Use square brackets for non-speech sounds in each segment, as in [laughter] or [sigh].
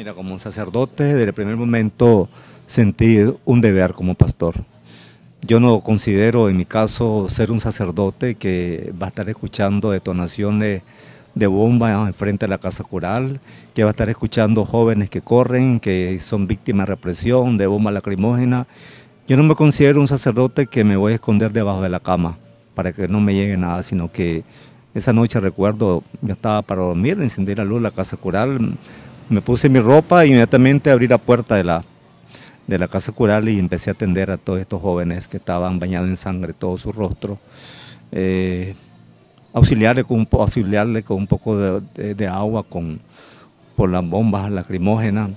Mira, como un sacerdote, desde el primer momento sentí un deber como pastor. Yo no considero, en mi caso, ser un sacerdote que va a estar escuchando detonaciones de bombas enfrente de la casa cural, que va a estar escuchando jóvenes que corren, que son víctimas de represión, de bomba lacrimógena. Yo no me considero un sacerdote que me voy a esconder debajo de la cama para que no me llegue nada, sino que esa noche recuerdo, yo estaba para dormir, encendí la luz, la casa cural, me puse mi ropa e inmediatamente abrí la puerta de la, de la casa cural y empecé a atender a todos estos jóvenes que estaban bañados en sangre, todo su rostro. Eh, auxiliarle, con un, poco de, agua, con, por las bombas lacrimógenas.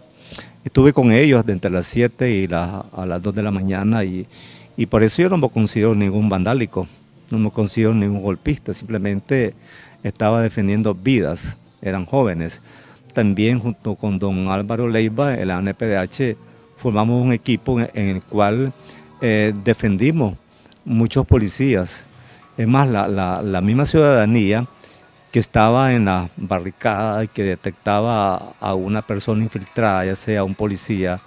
Estuve con ellos entre las 7 y a las 2 de la mañana y, y por eso yo no me considero ningún vandálico, no me considero ningún golpista, simplemente estaba defendiendo vidas, eran jóvenes también junto con don Álvaro Leiva, el ANPDH, formamos un equipo en el cual eh, defendimos muchos policías. Es más, la, misma ciudadanía que estaba en la barricada y que detectaba a una persona infiltrada, ya sea un policía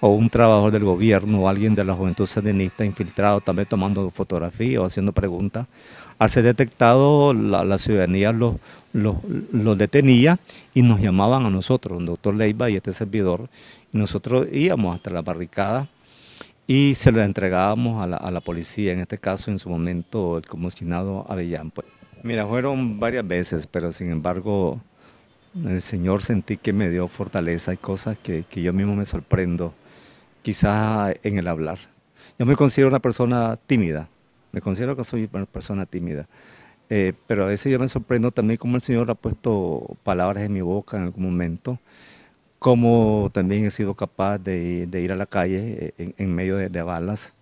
o un trabajador del gobierno o alguien de la juventud sandinista infiltrado también tomando fotografías o haciendo preguntas. Al ser detectado, la, ciudadanía los, detenía y nos llamaban a nosotros, un doctor Leiva y este servidor, y nosotros íbamos hasta la barricada y se lo entregábamos a la, policía, en este caso en su momento el comisionado Avellán. Pues. Mira, fueron varias veces, pero sin embargo el Señor sentí que me dio fortaleza, y cosas que, que yo mismo me sorprendo quizás en el hablar. Yo me considero una persona tímida, me considero que soy una persona tímida, eh, pero a veces yo me sorprendo también cómo el Señor ha puesto palabras en mi boca en algún momento, cómo también he sido capaz de, ir a la calle eh, en, medio de, balas.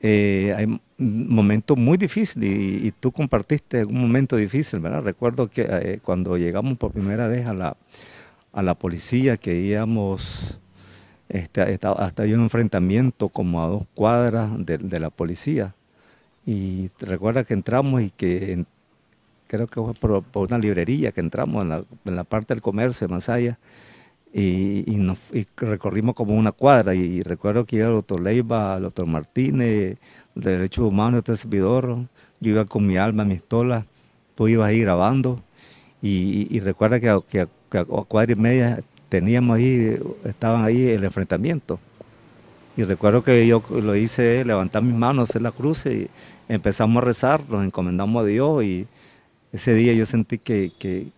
Eh, hay momentos muy difíciles y, tú compartiste un momento difícil, ¿verdad? Recuerdo que cuando llegamos por primera vez a la, a la policía, que íbamos este, hasta, hay un enfrentamiento como a dos cuadras de, la policía. Y recuerda que entramos y que creo que fue por, una librería que entramos en la, parte del comercio de Masaya y, recorrimos como una cuadra y, recuerdo que iba el doctor Leiva, el doctor Martínez, Derechos Humanos, Humano, este servidor, yo iba con mi alma, mi estola, tú ibas ahí grabando y, recuerda que, que a cuadra y media teníamos ahí, estaban ahí el enfrentamiento. Y recuerdo que yo lo hice, levantar mis manos, hacer la cruz y empezamos a rezar, nos encomendamos a Dios y ese día yo sentí que, que,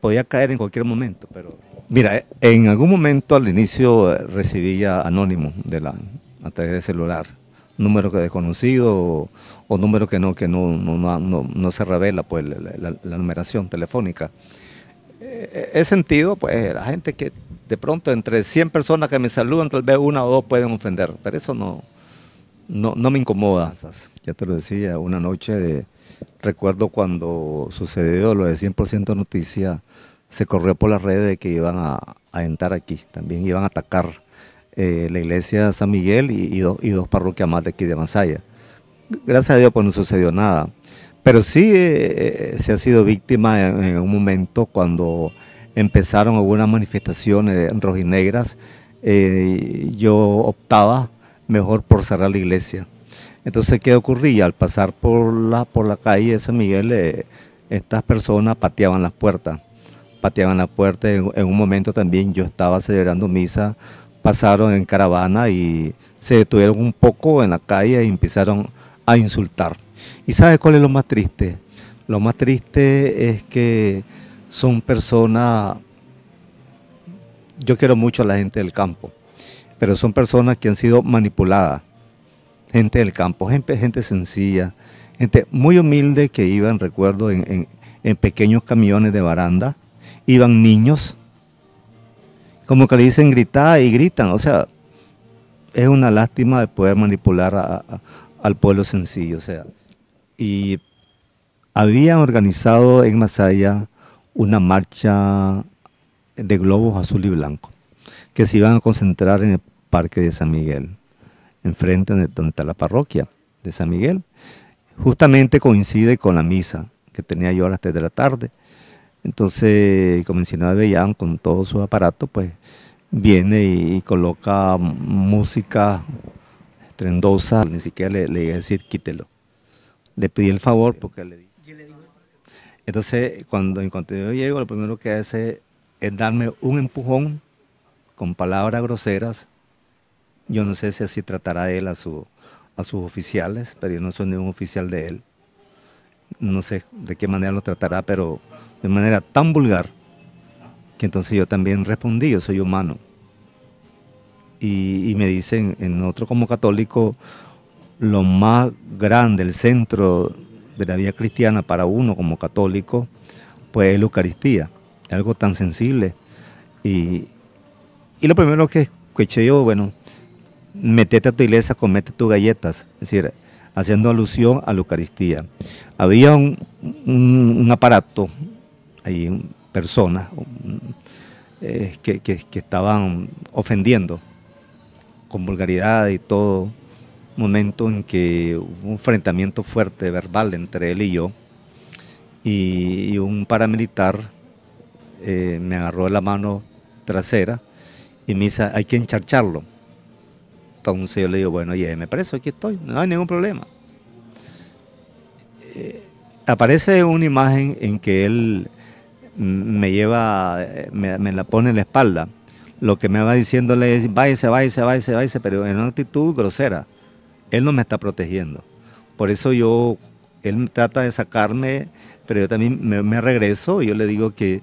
podía, caer en cualquier momento. Pero mira, en algún momento al inicio recibía anónimo de la, a través celular, número que desconocido o, número que no, que no, no, se revela pues, la numeración telefónica he sentido, pues, la gente que de pronto entre 100 personas que me saludan, tal vez una o dos pueden ofender, pero eso no, no, me incomoda. Ya te lo decía, una noche de, recuerdo cuando sucedió lo de 100% noticia, se corrió por las redes de que iban a, entrar aquí, también iban a atacar eh, la iglesia San Miguel y, y, y, dos parroquias más de aquí de Masaya. Gracias a Dios pues no sucedió nada, pero sí eh, eh, se ha sido víctima en, un momento cuando empezaron algunas manifestaciones rojinegras, eh, yo optaba mejor por cerrar la iglesia. Entonces, ¿qué ocurría? Al pasar por la, por la calle de San Miguel, eh, estas personas pateaban las puertas. Pateaban las puertas. En, en, un momento también yo estaba celebrando misa, pasaron en caravana y se detuvieron un poco en la calle y empezaron a insultar. ¿Y sabes cuál es lo más triste? Lo más triste es que son personas, yo quiero mucho a la gente del campo, pero son personas que han sido manipuladas. Gente del campo, gente, sencilla, gente muy humilde que iban, recuerdo, en, pequeños camiones de baranda, iban niños, como que le dicen gritar y gritan, o sea, es una lástima de poder manipular al pueblo sencillo, o sea y habían organizado en Masaya una marcha de globos azul y blanco que se iban a concentrar en el parque de San Miguel, enfrente de donde está la parroquia de San Miguel. Justamente coincide con la misa que tenía yo a las 3 de la tarde. Entonces, como mencionaba Bellán, con todo su aparato, pues viene y, coloca música trendosa, ni siquiera le iba a decir quítelo le pedí el favor porque le di. Entonces, cuando en cuanto yo llego, lo primero que hace es darme un empujón con palabras groseras. Yo no sé si así tratará él a, su, a sus oficiales, pero yo no soy ningún oficial de él. No sé de qué manera lo tratará, pero de manera tan vulgar que entonces yo también respondí, yo soy humano. Y, y me dicen, en otro como católico, lo más grande, el centro de la vida cristiana para uno como católico, pues es la Eucaristía, algo tan sensible. Y, lo primero que escuché yo, bueno, metete a tu iglesia, comete tus galletas, es decir, haciendo alusión a la Eucaristía. Había un, aparato, hay personas eh, que, que estaban ofendiendo con vulgaridad y todo momento en que hubo un enfrentamiento fuerte verbal entre él y yo, y, un paramilitar eh, me agarró la mano trasera y me dice, hay que encharcharlo. Entonces yo le digo, bueno, me preso, aquí estoy, no hay ningún problema. Eh, aparece una imagen en que él me lleva, me, la pone en la espalda. Lo que me va diciéndole es, váyase, váyase, váyase, váyase, pero en una actitud grosera. Él no me está protegiendo. Por eso yo, él trata de sacarme, pero yo también me, regreso y yo le digo que,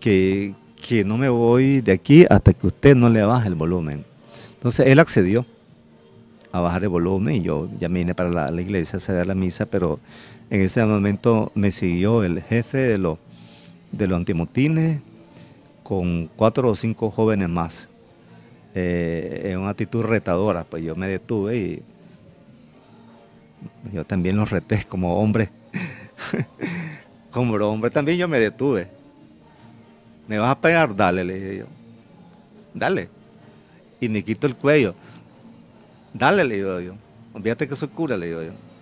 que, que no me voy de aquí hasta que usted no le baje el volumen. Entonces él accedió a bajar el volumen y yo ya me vine para la, iglesia a hacer la misa, pero en ese momento me siguió el jefe de, los de los antimotines con cuatro o cinco jóvenes más. Eh, en una actitud retadora, pues yo me detuve y yo también los reté como hombre. [laughs] como hombre también yo me detuve. ¿Me vas a pegar? Dale, le dije yo. Dale. Y me quito el cuello. Dale, le digo yo. Olvídate que soy cura, le digo yo.